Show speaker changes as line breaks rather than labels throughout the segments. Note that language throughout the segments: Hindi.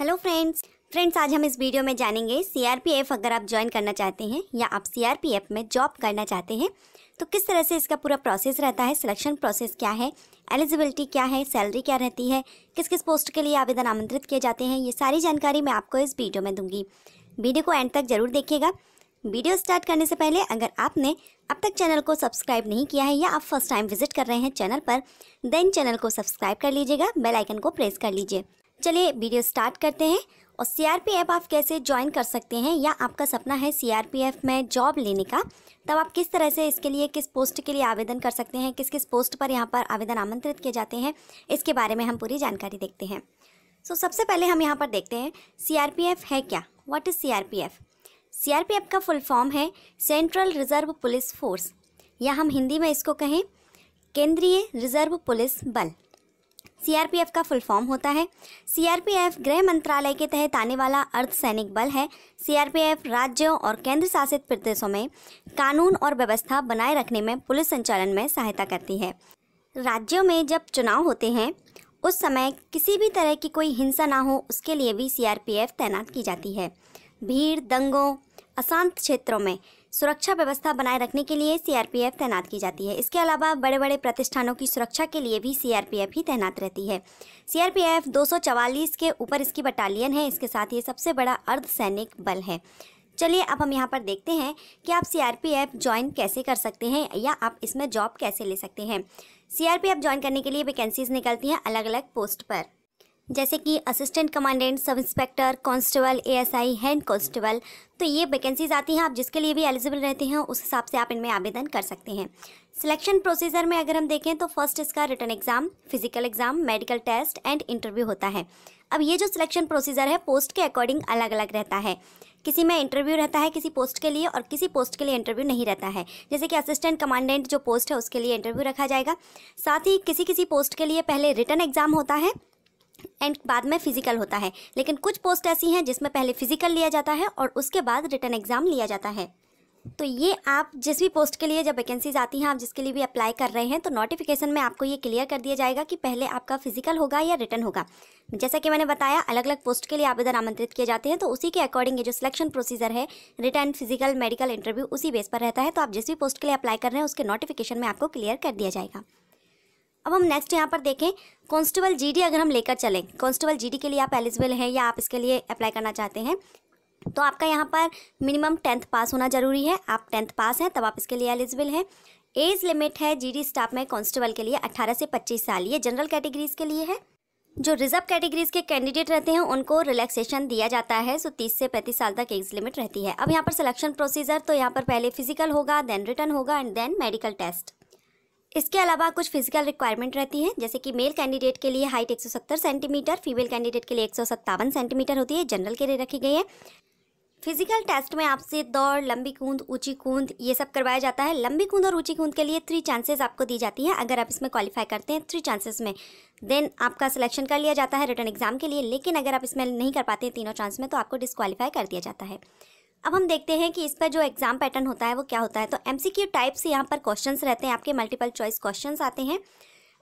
हेलो फ्रेंड्स फ्रेंड्स आज हम इस वीडियो में जानेंगे सीआरपीएफ अगर आप ज्वाइन करना चाहते हैं या आप सीआरपीएफ में जॉब करना चाहते हैं तो किस तरह से इसका पूरा प्रोसेस रहता है सिलेक्शन प्रोसेस क्या है एलिजिबिलिटी क्या है सैलरी क्या रहती है किस किस पोस्ट के लिए आवेदन आमंत्रित किए जाते हैं ये सारी जानकारी मैं आपको इस वीडियो में दूंगी वीडियो को एंड तक जरूर देखिएगा वीडियो स्टार्ट करने से पहले अगर आपने अब तक चैनल को सब्सक्राइब नहीं किया है या आप फर्स्ट टाइम विजिट कर रहे हैं चैनल पर देन चैनल को सब्सक्राइब कर लीजिएगा बेल आइकन को प्रेस कर लीजिए चलिए वीडियो स्टार्ट करते हैं और सीआरपीएफ आप कैसे ज्वाइन कर सकते हैं या आपका सपना है सीआरपीएफ में जॉब लेने का तब आप किस तरह से इसके लिए किस पोस्ट के लिए आवेदन कर सकते हैं किस किस पोस्ट पर यहाँ पर आवेदन आमंत्रित किए जाते हैं इसके बारे में हम पूरी जानकारी देखते हैं सो so, सबसे पहले हम यहाँ पर देखते हैं एफ है क्या वॉट इज़ पी एफ का फुल फॉर्म है सेंट्रल रिजर्व पुलिस फोर्स या हम हिंदी में इसको कहें केंद्रीय रिजर्व पुलिस बल सीआरपीएफ का फुल फॉर्म होता है सीआरपीएफ गृह मंत्रालय के तहत आने वाला अर्धसैनिक बल है सीआरपीएफ राज्यों और केंद्र शासित प्रदेशों में कानून और व्यवस्था बनाए रखने में पुलिस संचालन में सहायता करती है राज्यों में जब चुनाव होते हैं उस समय किसी भी तरह की कोई हिंसा ना हो उसके लिए भी सीआरपीएफ तैनात की जाती है भीड़ दंगों अशांत क्षेत्रों में सुरक्षा व्यवस्था बनाए रखने के लिए सीआरपीएफ तैनात की जाती है इसके अलावा बड़े बड़े प्रतिष्ठानों की सुरक्षा के लिए भी सीआरपीएफ ही तैनात रहती है सीआरपीएफ 244 के ऊपर इसकी बटालियन है इसके साथ ये सबसे बड़ा अर्धसैनिक बल है चलिए अब हम यहाँ पर देखते हैं कि आप सीआरपीएफ ज्वाइन कैसे कर सकते हैं या आप इसमें जॉब कैसे ले सकते हैं सीआरपीएफ ज्वाइन करने के लिए वैकेंसीज निकलती हैं अलग अलग पोस्ट पर जैसे कि assistant commandant sub inspector constable ASI head constable तो ये वैकेंसीज आती हैं आप जिसके लिए भी एलिजिबल रहते हैं उस हिसाब से आप इनमें आवेदन कर सकते हैं सिलेक्शन प्रोसीजर में अगर हम देखें तो फर्स्ट इसका written exam physical exam medical test and interview होता है अब ये जो सिलेक्शन प्रोसीजर है पोस्ट के अकॉर्डिंग अलग अलग रहता है किसी में इंटरव्यू रहता है किसी पोस्ट के लिए और किसी पोस्ट के लिए इंटरव्यू नहीं रहता है जैसे कि असिस्टेंट कमांडेंट जो पोस्ट है उसके लिए इंटरव्यू रखा जाएगा साथ ही किसी किसी पोस्ट के लिए पहले रिटर्न एग्जाम होता है एंड बाद में फिजिकल होता है लेकिन कुछ पोस्ट ऐसी हैं जिसमें पहले फिजिकल लिया जाता है और उसके बाद रिटर्न एग्जाम लिया जाता है तो ये आप जिस भी पोस्ट के लिए जब वैकेंसीज आती हैं आप जिसके लिए भी अप्लाई कर रहे हैं तो नोटिफिकेशन में आपको ये क्लियर कर दिया जाएगा कि पहले आपका फिजिकल होगा या रिटर्न होगा जैसा कि मैंने बताया अलग अलग पोस्ट के लिए आवेदन आमंत्रित किए जाते हैं तो उसी के अकॉर्डिंग ये जो सिलेक्शन प्रोसीजर है रिटर्न फिजिकल मेडिकल इंटरव्यू उसी बेस पर रहता है तो आप जिस भी पोस्ट के लिए अप्लाई कर रहे हैं उसके नोटिफिकेशन में आपको क्लियर कर दिया जाएगा अब हम नेक्स्ट यहाँ पर देखें कॉन्स्टेबल जीडी अगर हम लेकर चलें कॉन्स्टेबल जीडी के लिए आप एलिजिबल हैं या आप इसके लिए अप्लाई करना चाहते हैं तो आपका यहाँ पर मिनिमम टेंथ पास होना ज़रूरी है आप टेंथ पास हैं तब आप इसके लिए एलिजिबल हैं एज लिमिट है जीडी स्टाफ में कांस्टेबल के लिए 18 से 25 साल ये जनरल कैटेगरीज के लिए है जो रिजर्व कैटेगरीज के कैंडिडेट रहते हैं उनको रिलैक्सेशन दिया जाता है सो 30 से 35 साल तक एज लिमिट रहती है अब यहाँ पर सिलेक्शन प्रोसीजर तो यहाँ पर पहले फिजिकल होगा देन रिटर्न होगा एंड देन मेडिकल टेस्ट इसके अलावा कुछ फिजिकल रिक्वायरमेंट रहती हैं जैसे कि मेल कैंडिडेट के लिए हाइट 170 सेंटीमीटर फीमेल कैंडिडेट के लिए एक सेंटीमीटर होती है जनरल के लिए रखी गई है फिजिकल टेस्ट में आपसे दौड़ लंबी कूद ऊंची कूद ये सब करवाया जाता है लंबी कूद और ऊंची कूद के लिए थ्री चांसेस आपको दी जाती हैं अगर आप इसमें क्वालिफाई करते हैं थ्री चांसेस में देन आपका सिलेक्शन कर लिया जाता है रिटर्न एग्जाम के लिए लेकिन अगर आप इसमें नहीं कर पाते हैं तीनों चांस में तो आपको डिसक्वालीफाई कर दिया जाता है अब हम देखते हैं कि इस पर जो एग्ज़ाम पैटर्न होता है वो क्या होता है तो एम सी क्यू टाइप से यहाँ पर क्वेश्चन रहते हैं आपके मल्टीपल चॉइस क्वेश्चन आते हैं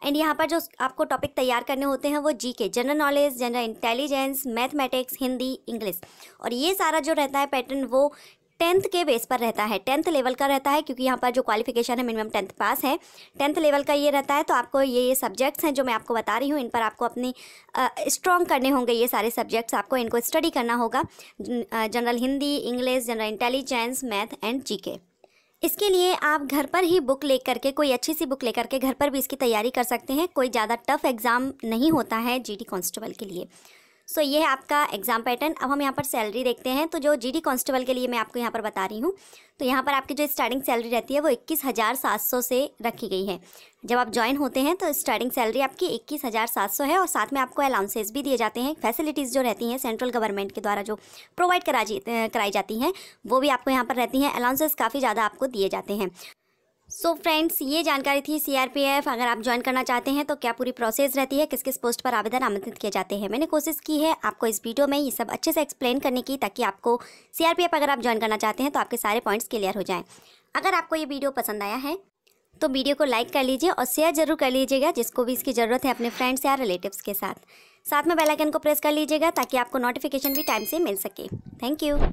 एंड यहाँ पर जो आपको टॉपिक तैयार करने होते हैं वो G K general knowledge general intelligence mathematics Hindi English और ये सारा जो रहता है पैटर्न वो टेंथ के बेस पर रहता है टेंथ लेवल का रहता है क्योंकि यहाँ पर जो क्वालिफिकेशन है मिनिमम टेंथ पास है टेंथ लेवल का ये रहता है तो आपको ये ये सब्जेक्ट्स हैं जो मैं आपको बता रही हूँ इन पर आपको अपनी स्ट्रॉन्ग करने होंगे ये सारे सब्जेक्ट्स आपको इनको स्टडी करना होगा general Hindi English general intelligence math and जी इसके लिए आप घर पर ही बुक ले करके कोई अच्छी सी बुक ले करके घर पर भी इसकी तैयारी कर सकते हैं कोई ज़्यादा टफ एग्ज़ाम नहीं होता है जीडी कांस्टेबल के लिए सो so, ये है आपका एग्जाम पैटर्न अब हम यहाँ पर सैलरी देखते हैं तो जो जीडी कांस्टेबल के लिए मैं आपको यहाँ पर बता रही हूँ तो यहाँ पर आपकी जो स्टार्टिंग सैलरी रहती है वो इक्कीस हज़ार सात सौ से रखी गई है जब आप ज्वाइन होते हैं तो स्टार्टिंग सैलरी आपकी इक्कीस हज़ार सात सौ है और साथ में आपको अलाउंसेज भी दिए जाते हैं फैसिलिटीज़ जो रहती हैं सेंट्रल गवर्नमेंट के द्वारा जो प्रोवाइड करा कराई जाती हैं वो भी आपको यहाँ पर रहती हैं अलाउंसेस काफ़ी ज़्यादा आपको दिए जाते हैं सो so फ्रेंड्स ये जानकारी थी सीआरपीएफ अगर आप ज्वाइन करना चाहते हैं तो क्या पूरी प्रोसेस रहती है किस किस पोस्ट पर आवेदन आमंत्रित किए जाते हैं मैंने कोशिश की है आपको इस वीडियो में ये सब अच्छे से एक्सप्लेन करने की ताकि आपको सीआरपीएफ अगर आप ज्वाइन करना चाहते हैं तो आपके सारे पॉइंट्स क्लियर हो जाएँ अगर आपको ये वीडियो पसंद आया है तो वीडियो को लाइक कर लीजिए और शेयर जरूर कर लीजिएगा जिसको भी इसकी ज़रूरत है अपने फ्रेंड्स या रिलेटिव्स के साथ साथ में बेलाइकन को प्रेस कर लीजिएगा ताकि आपको नोटिफिकेशन भी टाइम से मिल सके थैंक यू